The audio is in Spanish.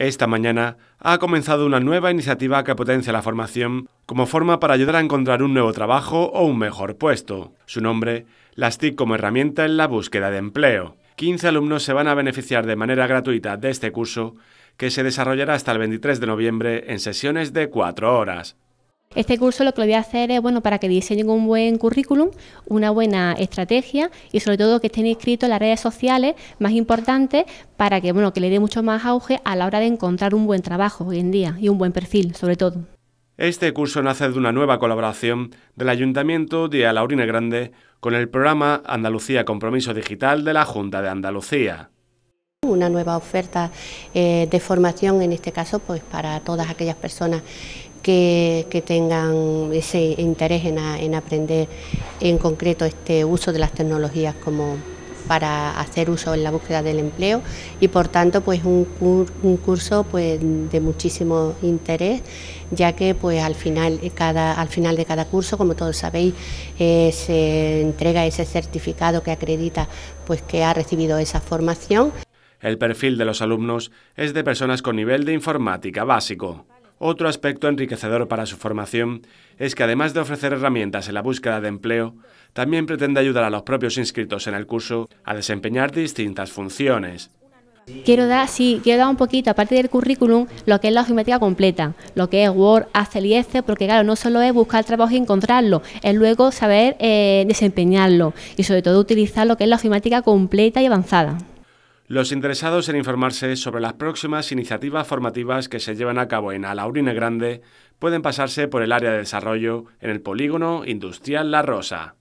Esta mañana ha comenzado una nueva iniciativa que potencia la formación como forma para ayudar a encontrar un nuevo trabajo o un mejor puesto. Su nombre, las TIC como herramienta en la búsqueda de empleo. 15 alumnos se van a beneficiar de manera gratuita de este curso, que se desarrollará hasta el 23 de noviembre en sesiones de 4 horas. Este curso lo que voy a hacer es bueno para que diseñen un buen currículum, una buena estrategia y sobre todo que estén inscritos en las redes sociales más importantes para que bueno que le dé mucho más auge a la hora de encontrar un buen trabajo hoy en día y un buen perfil sobre todo. Este curso nace de una nueva colaboración del Ayuntamiento de Alaurine Grande con el programa Andalucía Compromiso Digital de la Junta de Andalucía. Una nueva oferta eh, de formación, en este caso, pues para todas aquellas personas que, tengan ese interés en, aprender en concreto este uso de las tecnologías como para hacer uso en la búsqueda del empleo y por tanto pues un, curso pues, de muchísimo interés ya que pues, al final de cada curso como todos sabéis eh, se entrega ese certificado que acredita pues, que ha recibido esa formación el perfil de los alumnos es de personas con nivel de informática básico. Otro aspecto enriquecedor para su formación es que además de ofrecer herramientas en la búsqueda de empleo, también pretende ayudar a los propios inscritos en el curso a desempeñar distintas funciones. Quiero dar, sí, quiero dar un poquito, aparte del currículum, lo que es la geometría completa, lo que es Word, Excel y Excel, porque claro, no solo es buscar trabajo y encontrarlo, es luego saber eh, desempeñarlo y sobre todo utilizar lo que es la geometría completa y avanzada. Los interesados en informarse sobre las próximas iniciativas formativas que se llevan a cabo en Alaurine Grande pueden pasarse por el área de desarrollo en el polígono industrial La Rosa.